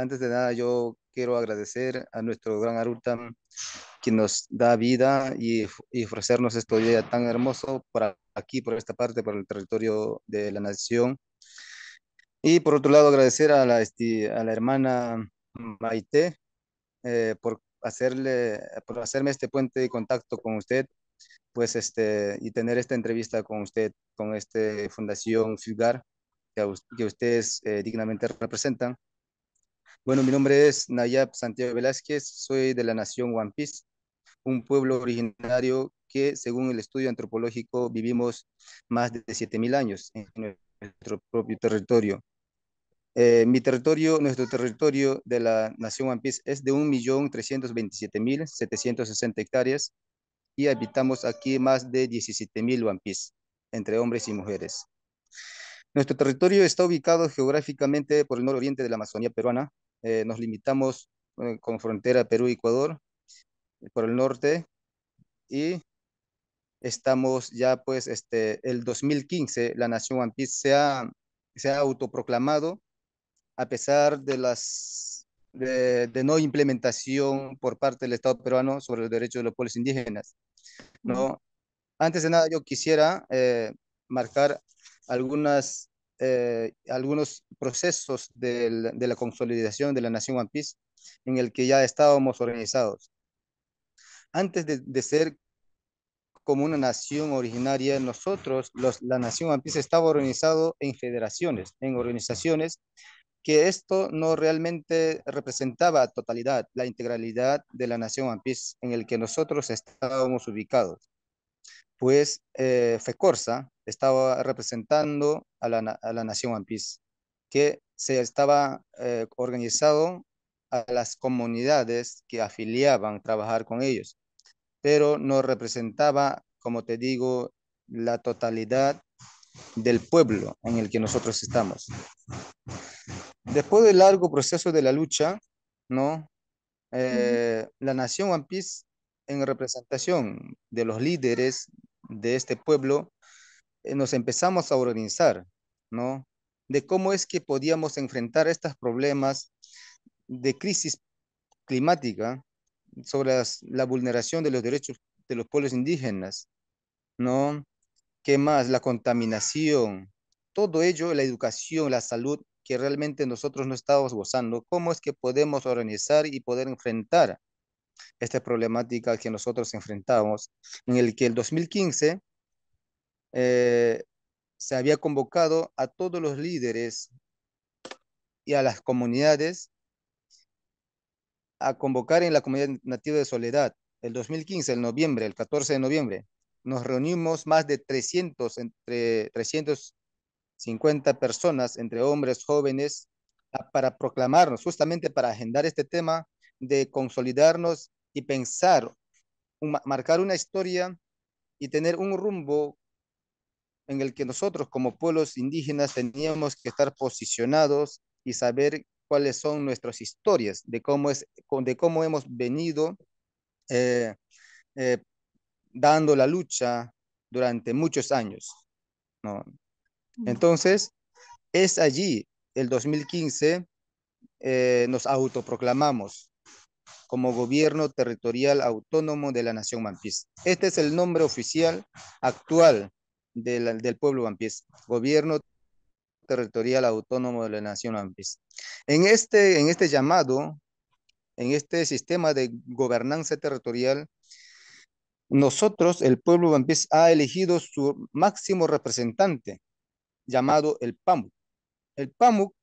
antes de nada yo quiero agradecer a nuestro gran Arutam quien nos da vida y, ofrecernos este día tan hermoso para aquí, por esta parte, por el territorio de la nación. Y por otro lado, agradecer a la, este, a la hermana Maite eh, por, hacerle, por hacerme este puente de contacto con usted pues este, y tener esta entrevista con usted, con esta Fundación FIGAR que, que ustedes eh, dignamente representan. Bueno, mi nombre es Nayab Santiago Velázquez, soy de la nación One un pueblo originario que, según el estudio antropológico, vivimos más de 7.000 años en nuestro propio territorio. Eh, mi territorio, nuestro territorio de la nación One Piece es de 1.327.760 hectáreas y habitamos aquí más de 17.000 One Piece, entre hombres y mujeres. Nuestro territorio está ubicado geográficamente por el nororiente de la Amazonía peruana. Eh, nos limitamos eh, con frontera Perú Ecuador eh, por el norte y estamos ya pues este el 2015 la nación One se ha, autoproclamado a pesar de las de, no implementación por parte del Estado peruano sobre los derechos de los pueblos indígenas. ¿no? Antes de nada, yo quisiera marcar algunas, eh, algunos procesos de la consolidación de la Nación One Piece en el que ya estábamos organizados. Antes de, de ser como una nación originaria, nosotros, los, la Nación One Piece estaba organizado en federaciones, en organizaciones que esto no realmente representaba totalidad, la integralidad de la nación One Piece en el que nosotros estábamos ubicados pues eh, Fecorsa estaba representando a la, a la nación que se estaba organizando eh, organizado a las comunidades que afiliaban trabajar con ellos, pero no representaba, como te digo, la totalidad del pueblo en el que nosotros estamos. Después del largo proceso de la lucha, ¿no? Eh, la nación One Piece, en representación de los líderes de este pueblo, eh, nos empezamos a organizar, ¿no? De cómo es que podíamos enfrentar estos problemas de crisis climática sobre la vulneración de los derechos de los pueblos indígenas, ¿no? ¿Qué más? La contaminación, todo ello, la educación, la salud, que realmente nosotros no estábamos gozando. ¿Cómo es que podemos organizar y poder enfrentar esta problemática que nosotros enfrentamos, en el que el 2015 eh, se había convocado a todos los líderes y a las comunidades a convocar en la comunidad nativa de Soledad, el 2015, el noviembre, el 14 de noviembre, nos reunimos más de 300, entre 350 personas, entre hombres, jóvenes, para proclamarnos, justamente para agendar este tema de consolidarnos y pensar, marcar una historia y tener un rumbo en el que nosotros como pueblos indígenas teníamos que estar posicionados y saber cuáles son nuestras historias, de cómo, es, de cómo hemos venido eh, eh, dando la lucha durante muchos años. Mm. Entonces, es allí, el 2015, eh, nos autoproclamamos como gobierno territorial autónomo de la nación Mampis. Este es el nombre oficial actual del, pueblo Mampis, gobierno territorial autónomo de la nación Mampis. En este, en este llamado, en este sistema de gobernanza territorial, nosotros, el pueblo Mampis, ha elegido su máximo representante, llamado el PAMUC. El PAMUC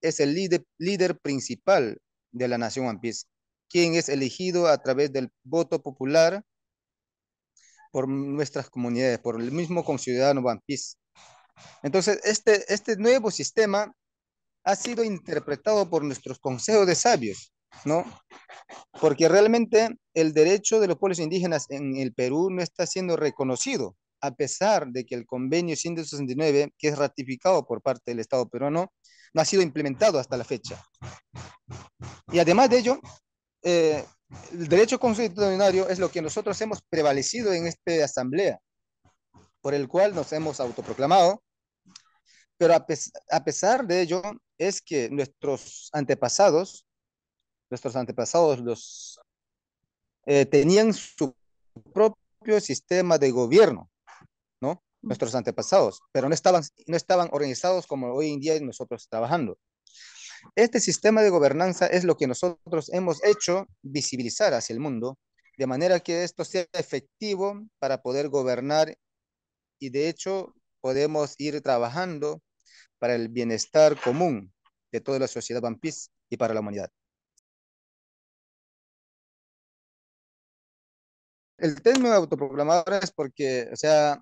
es el líder, principal de la nación Mampis quien es elegido a través del voto popular por nuestras comunidades, por el mismo conciudadano One Entonces, este, este nuevo sistema ha sido interpretado por nuestros consejos de sabios, ¿no? Porque realmente el derecho de los pueblos indígenas en el Perú no está siendo reconocido, a pesar de que el convenio 169, que es ratificado por parte del Estado peruano, no ha sido implementado hasta la fecha. Y además de ello, eh, el derecho constitucional es lo que nosotros hemos prevalecido en esta asamblea, por el cual nos hemos autoproclamado, pero a, pesar de ello es que nuestros antepasados, nuestros antepasados los eh, tenían su propio sistema de gobierno, ¿no? Mm. Nuestros antepasados, pero no estaban, no estaban organizados como hoy en día nosotros trabajando. Este sistema de gobernanza es lo que nosotros hemos hecho visibilizar hacia el mundo, de manera que esto sea efectivo para poder gobernar y de hecho podemos ir trabajando para el bienestar común de toda la sociedad vampis y para la humanidad. El tema de autoproclamador es porque, o sea,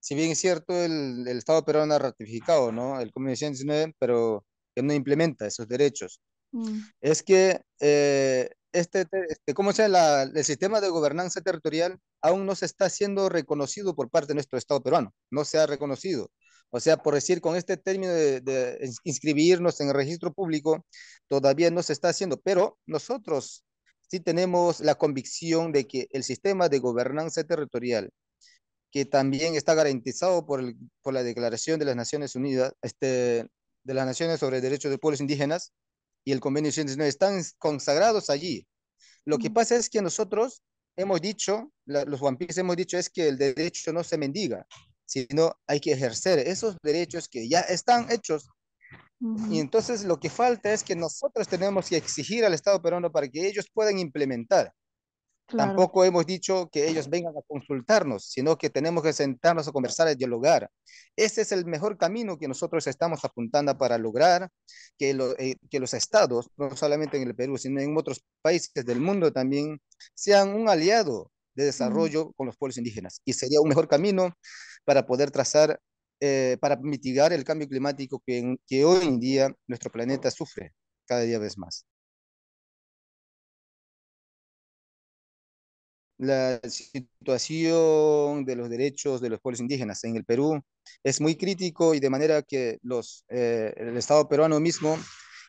si bien es cierto, el, Estado peruano ha ratificado ¿no? el Convenio 19, pero que no implementa esos derechos. Mm. Es que eh, este, este, ¿cómo sea el sistema de gobernanza territorial aún no se está siendo reconocido por parte de nuestro Estado peruano, no se ha reconocido. O sea, por decir, con este término de, inscribirnos en el registro público, todavía no se está haciendo, pero nosotros sí tenemos la convicción de que el sistema de gobernanza territorial, que también está garantizado por, por la Declaración de las Naciones Unidas, este, de las Naciones sobre Derechos de Pueblos Indígenas y el Convenio 119 están consagrados allí. Lo que pasa es que nosotros hemos dicho, los guampíes hemos dicho es que el derecho no se mendiga, sino hay que ejercer esos derechos que ya están hechos. Y entonces lo que falta es que nosotros tenemos que exigir al Estado peruano para que ellos puedan implementar. Tampoco hemos dicho que ellos vengan a consultarnos, sino que tenemos que sentarnos a conversar, a dialogar. Ese es el mejor camino que nosotros estamos apuntando para lograr eh, que, los estados, no solamente en el Perú, sino en otros países del mundo también, sean un aliado de desarrollo con los pueblos indígenas. Y sería un mejor camino para poder trazar, eh, para mitigar el cambio climático que, hoy en día nuestro planeta sufre cada día vez más. la situación de los derechos de los pueblos indígenas en el Perú es muy crítico y de manera que los, eh, el Estado peruano mismo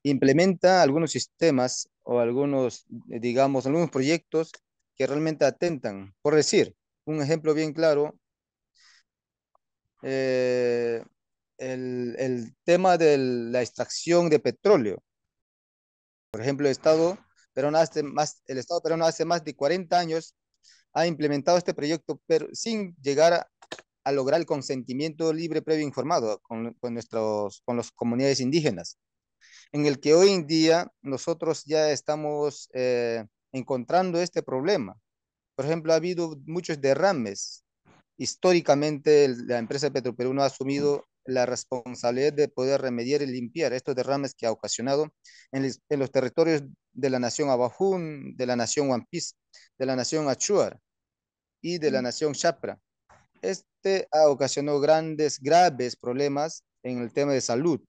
implementa algunos sistemas o algunos, digamos, algunos proyectos que realmente atentan. Por decir, un ejemplo bien claro, eh, el, el, tema de la extracción de petróleo. Por ejemplo, el Estado peruano hace más, el Estado peruano hace más de 40 años ha implementado este proyecto, pero sin llegar a, lograr el consentimiento libre, previo informado con, nuestros, con las comunidades indígenas, en el que hoy en día nosotros ya estamos eh, encontrando este problema. Por ejemplo, ha habido muchos derrames. Históricamente, la empresa Petroperú no ha asumido la responsabilidad de poder remediar y limpiar estos derrames que ha ocasionado en, en los territorios de la nación abajún, de la nación Wampis, de la nación Achuar y de la mm. nación Chapra. Este ha ocasionado grandes, graves problemas en el tema de salud,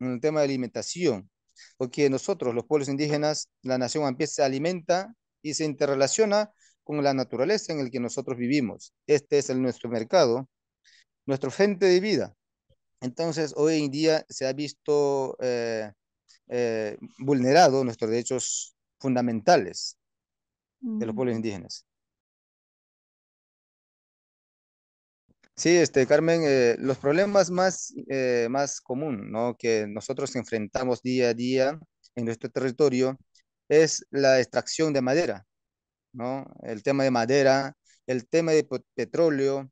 en el tema de alimentación, porque nosotros, los pueblos indígenas, la nación Wampis se alimenta y se interrelaciona con la naturaleza en el que nosotros vivimos. Este es el, nuestro mercado, nuestro frente de vida. Entonces, hoy en día se ha visto eh, eh, vulnerado nuestros derechos fundamentales de los mm. pueblos indígenas. Sí, este, Carmen, eh, los problemas más, eh, más común ¿no? que nosotros enfrentamos día a día en nuestro territorio es la extracción de madera, ¿no? el tema de madera, el tema de petróleo,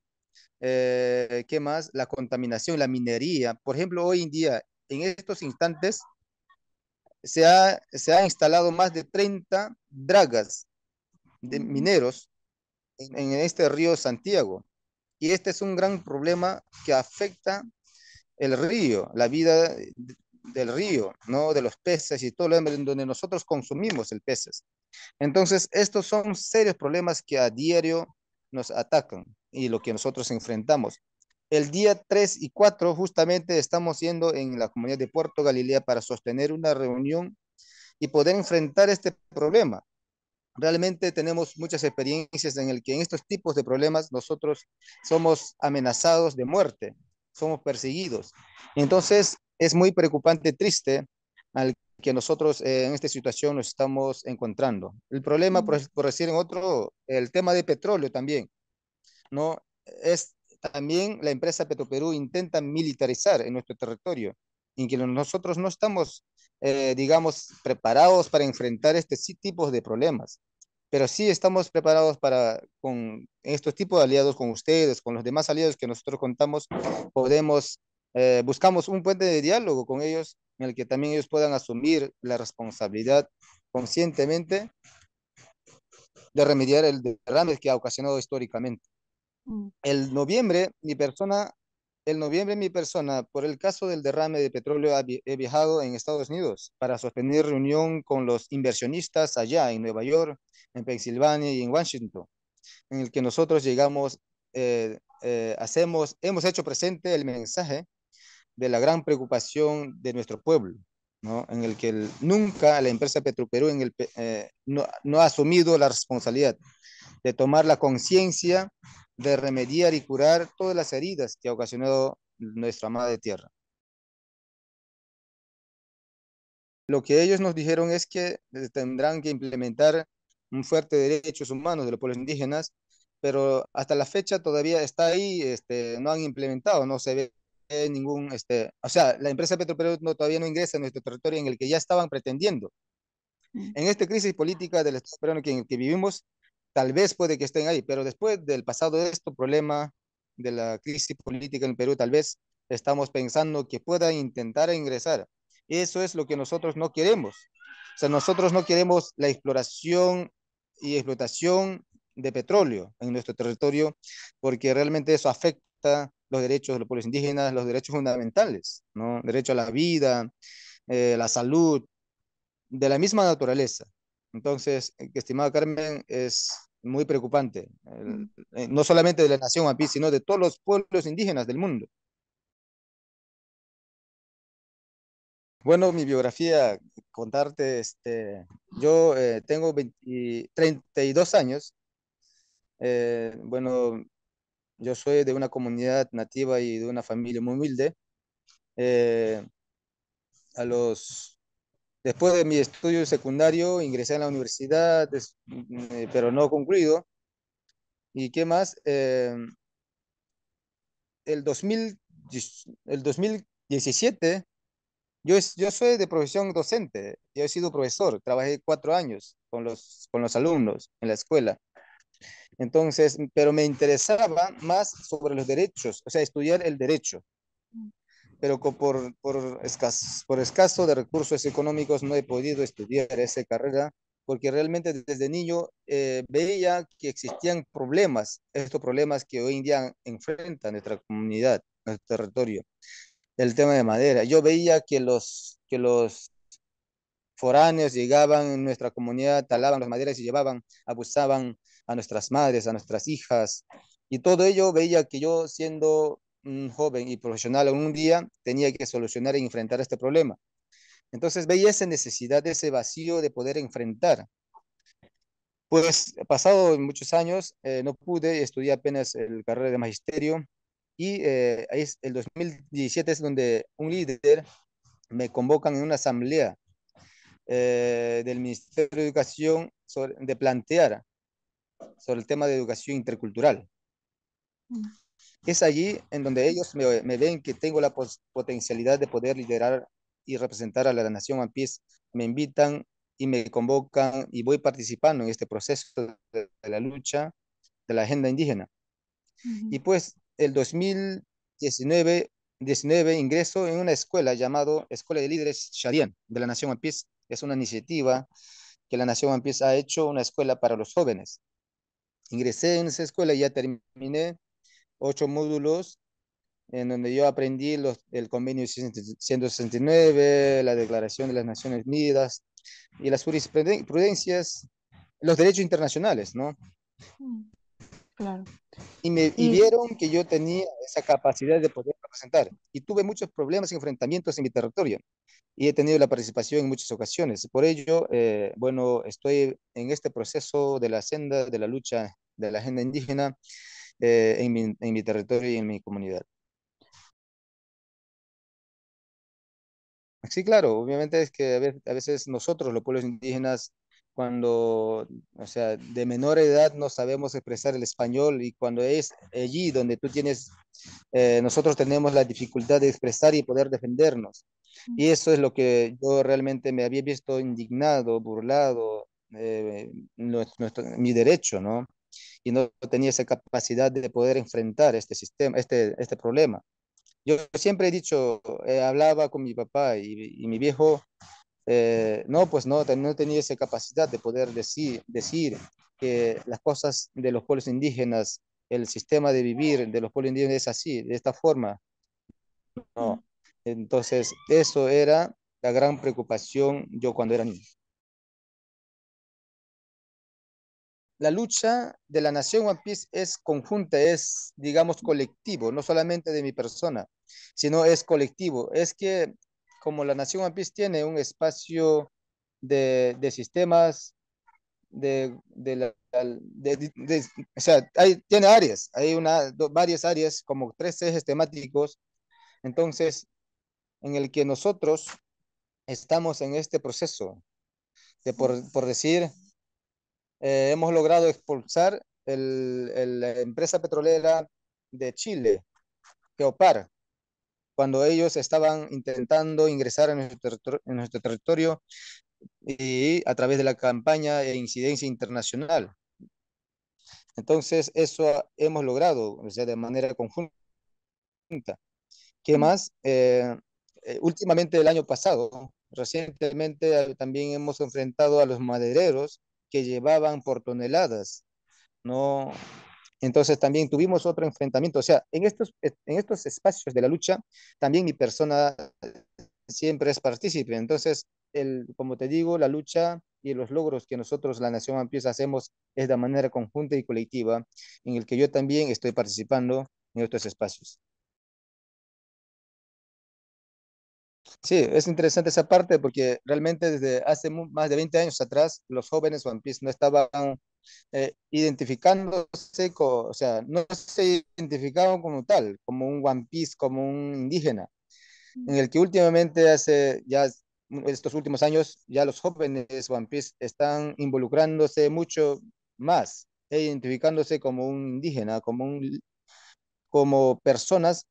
¿qué más? La contaminación, la minería. Por ejemplo, hoy en día, en estos instantes, se ha, instalado más de 30 dragas de mineros en, este río Santiago. Y este es un gran problema que afecta el río, la vida del río, ¿no? De los peces y todo lo demás, donde nosotros consumimos el peces. Entonces, estos son serios problemas que a diario nos atacan y lo que nosotros enfrentamos. El día 3 y 4 justamente estamos yendo en la comunidad de Puerto Galilea para sostener una reunión y poder enfrentar este problema. Realmente tenemos muchas experiencias en el que en estos tipos de problemas nosotros somos amenazados de muerte, somos perseguidos. Entonces es muy preocupante, triste, al que nosotros eh, en esta situación nos estamos encontrando. El problema, por, por decir en otro, el tema de petróleo también, ¿no? Es también la empresa Petroperú intenta militarizar en nuestro territorio, en que nosotros no estamos, eh, digamos, preparados para enfrentar este tipo de problemas, pero sí estamos preparados para, con estos tipos de aliados, con ustedes, con los demás aliados que nosotros contamos, podemos, eh, buscamos un puente de diálogo con ellos en el que también ellos puedan asumir la responsabilidad conscientemente de remediar el derrame que ha ocasionado históricamente. Mm. El noviembre, mi persona, el noviembre, mi persona, por el caso del derrame de petróleo, he viajado en Estados Unidos para sostener reunión con los inversionistas allá en Nueva York, en Pensilvania y en Washington, en el que nosotros llegamos, eh, eh, hacemos, hemos hecho presente el mensaje de la gran preocupación de nuestro pueblo. ¿no? en el que nunca la empresa Petroperú en el, eh, no, ha asumido la responsabilidad de tomar la conciencia de remediar y curar todas las heridas que ha ocasionado nuestra madre tierra. Lo que ellos nos dijeron es que tendrán que implementar un fuerte derechos humanos de los pueblos indígenas, pero hasta la fecha todavía está ahí, este, no han implementado, no se ve ningún, este, o sea, la empresa Petroperú todavía no ingresa a nuestro territorio en el que ya estaban pretendiendo. Mm. En esta crisis política del Estado peruano en el que vivimos, tal vez puede que estén ahí, pero después del pasado de este problema de la crisis política en Perú, tal vez estamos pensando que puedan intentar ingresar. Eso es lo que nosotros no queremos. O sea, nosotros no queremos la exploración y explotación de petróleo en nuestro territorio, porque realmente eso afecta los derechos de los pueblos indígenas, los derechos fundamentales, ¿no? Derecho a la vida, eh, la salud, de la misma naturaleza. Entonces, eh, estimada Carmen, es muy preocupante, mm. eh, no solamente de la nación mapi, sino de todos los pueblos indígenas del mundo. Bueno, mi biografía, contarte, este, yo eh, tengo 32 años. Eh, bueno, yo soy de una comunidad nativa y de una familia muy humilde. a los Después de mi estudio secundario ingresé a la universidad, eh, pero no concluido. ¿Y qué más? Em, el, 2017, yo, yo soy de profesión docente, yo he sido profesor, trabajé cuatro años con los, con los alumnos en la escuela. Entonces, pero me interesaba más sobre los derechos, o sea, estudiar el derecho pero por, por, escaso, por escaso de recursos económicos no he podido estudiar esa carrera porque realmente desde niño eh, veía que existían problemas, estos problemas que hoy en día enfrenta nuestra comunidad, nuestro territorio, el tema de madera. Yo veía que los, que los foráneos llegaban en nuestra comunidad, talaban las maderas y llevaban, abusaban a nuestras madres, a nuestras hijas, y todo ello veía que yo siendo un joven y profesional un día tenía que solucionar e enfrentar este problema. Entonces veía esa necesidad, ese vacío de poder enfrentar. Pues pasado muchos años, eh, no pude, estudié apenas el carrera de magisterio y eh, ahí es, el 2017 es donde un líder me convocan en una asamblea eh, del Ministerio de Educación de plantear sobre el tema de educación intercultural. Mm. Es allí en donde ellos me, ven que tengo la potencialidad de poder liderar y representar a la nación One Me invitan y me convocan y voy participando en este proceso de, la lucha de la agenda indígena. Y pues el 2019 ingreso en una escuela llamado Escuela de Líderes Sharian de la Nación One Es una iniciativa que la Nación One ha hecho, una escuela para los jóvenes. Ingresé en esa escuela y ya terminé ocho módulos en donde yo aprendí los, el convenio 169, la Declaración de las Naciones Unidas y las jurisprudencias, los derechos internacionales, ¿no? Mm, claro. Y me vieron que yo tenía esa capacidad de poder representar. Y tuve muchos problemas y enfrentamientos en mi territorio. Y he tenido la participación en muchas ocasiones. Por ello, eh, bueno, estoy en este proceso de la senda de la lucha de la agenda indígena eh, en, mi, territorio y en mi comunidad. Sí, claro, obviamente es que a veces nosotros, los pueblos indígenas, cuando, o sea, de menor edad no sabemos expresar el español y cuando es allí donde tú tienes, eh, nosotros tenemos la dificultad de expresar y poder defendernos. Y eso es lo que yo realmente me había visto indignado, burlado, eh, nuestro, mi derecho, ¿no? y no tenía esa capacidad de poder enfrentar este sistema, este, este problema. Yo siempre he dicho, eh, hablaba con mi papá y, mi viejo, eh, no, pues no, no tenía esa capacidad de poder decir, decir que las cosas de los pueblos indígenas, el sistema de vivir de los pueblos indígenas es así, de esta forma. No. Entonces, eso era la gran preocupación yo cuando era niño. la lucha de la nación One Piece es conjunta, es, digamos, colectivo, no solamente de mi persona, sino es colectivo. Es que como la nación One Piece tiene un espacio de, sistemas, de, o sea, tiene áreas, hay una, varias áreas, como tres ejes temáticos, entonces, en el que nosotros estamos en este proceso, por decir, eh, hemos logrado expulsar el, la empresa petrolera de Chile, Geopar, cuando ellos estaban intentando ingresar en nuestro, nuestro territorio y a través de la campaña e incidencia internacional. Entonces, eso hemos logrado, o sea, de manera conjunta. ¿Qué más? Eh, eh, últimamente, el año pasado, recientemente también hemos enfrentado a los madereros que llevaban por toneladas, ¿no? Entonces también tuvimos otro enfrentamiento, o sea, en estos, en estos espacios de la lucha, también mi persona siempre es partícipe, entonces, el, como te digo, la lucha y los logros que nosotros, la Nación empieza hacemos es de manera conjunta y colectiva, en el que yo también estoy participando en estos espacios. Sí, es interesante esa parte porque realmente desde hace más de 20 años atrás los jóvenes One Piece no estaban eh, identificándose, o sea, no se identificaban como tal, como un One Piece, como un indígena, en el que últimamente hace ya mm, estos últimos años ya los jóvenes One Piece están involucrándose mucho más e identificándose como un indígena, como, un, como personas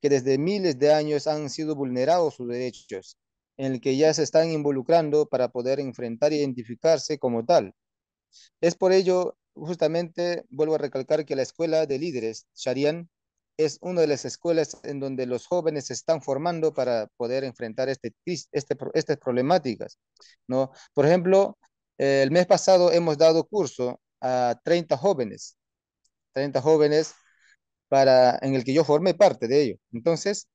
que desde miles de años han sido vulnerados sus derechos, en el que ya se están involucrando para poder enfrentar e identificarse como tal. Es por ello, justamente, vuelvo a recalcar que la escuela de líderes, Sharian, es una de las escuelas en donde los jóvenes se están formando para poder enfrentar este, este estas problemáticas. ¿no? Por ejemplo, eh, el mes pasado hemos dado curso a 30 jóvenes, 30 jóvenes para, en el que yo formé parte de ello. Entonces,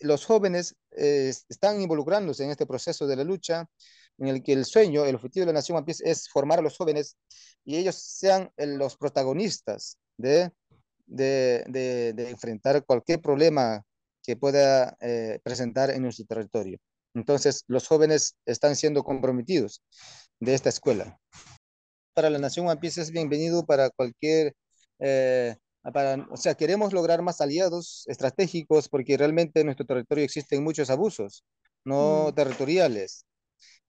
los jóvenes eh, están involucrándose en este proceso de la lucha, en el que el sueño, el objetivo de la Nación es formar a los jóvenes y ellos sean eh, los protagonistas de, de, enfrentar cualquier problema que pueda eh, presentar en nuestro territorio. Entonces, los jóvenes están siendo comprometidos de esta escuela. Para la Nación One es bienvenido para cualquier Ah, o sea, queremos lograr más aliados estratégicos porque realmente en nuestro territorio existen muchos abusos, no mm. territoriales.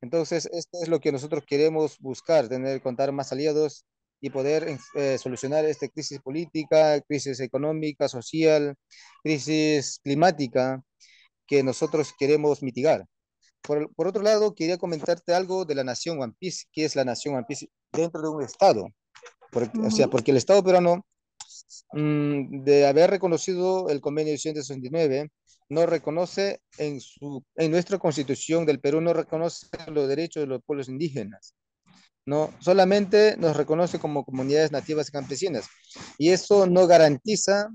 Entonces, esto es lo que nosotros queremos buscar, tener, contar más aliados y poder eh, eh, solucionar esta crisis política, crisis económica, social, crisis climática que nosotros queremos mitigar. Por, por, otro lado, quería comentarte algo de la nación One Piece, que es la nación One Piece dentro de un Estado. O sea, porque el Estado peruano Mm, de haber reconocido el convenio 169, no reconoce en, su, en nuestra constitución del Perú, no reconoce los derechos de los pueblos indígenas. No, solamente nos reconoce como comunidades nativas y campesinas. Y eso no garantiza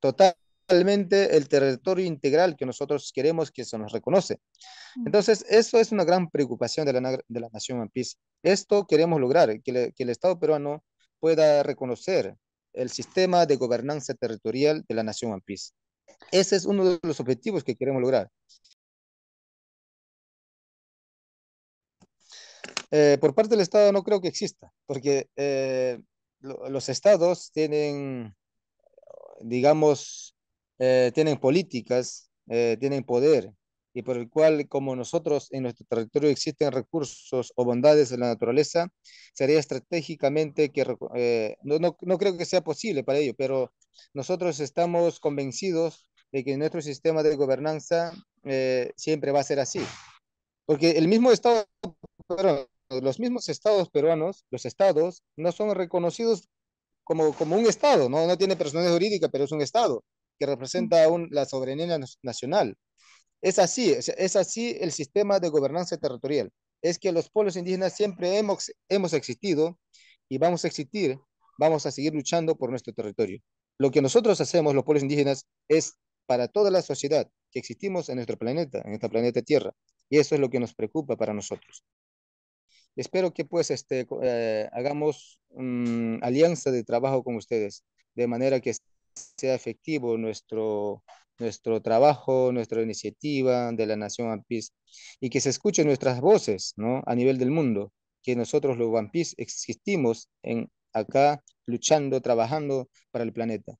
totalmente el territorio integral que nosotros queremos que se nos reconoce. Mm. Entonces, eso es una gran preocupación de la, de la nación Ampis. Esto queremos lograr, que, que el Estado peruano pueda reconocer el sistema de gobernanza territorial de la nación Ampis. Ese es uno de los objetivos que queremos lograr. Eh, por parte del Estado no creo que exista, porque eh, los estados tienen, digamos, eh, tienen políticas, tienen poder, y por el cual, como nosotros en nuestro territorio existen recursos o bondades de la naturaleza, sería estratégicamente que eh, no, no, creo que sea posible para ello, pero nosotros estamos convencidos de que nuestro sistema de gobernanza eh, siempre va a ser así. Porque el mismo Estado, los mismos estados peruanos, los estados, no son reconocidos como, como un Estado, ¿no? no tiene personalidad jurídica, pero es un Estado que representa un, la soberanía nacional. Es así, es así el sistema de gobernanza territorial. Es que los pueblos indígenas siempre hemos, hemos existido y vamos a existir, vamos a seguir luchando por nuestro territorio. Lo que nosotros hacemos, los pueblos indígenas, es para toda la sociedad que existimos en nuestro planeta, en este planeta Tierra. Y eso es lo que nos preocupa para nosotros. Espero que pues este, eh, hagamos mm, alianza de trabajo con ustedes, de manera que sea efectivo nuestro, nuestro trabajo, nuestra iniciativa de la Nación Ampis y que se escuchen nuestras voces ¿no? a nivel del mundo, que nosotros los Ampis existimos en, acá luchando, trabajando para el planeta.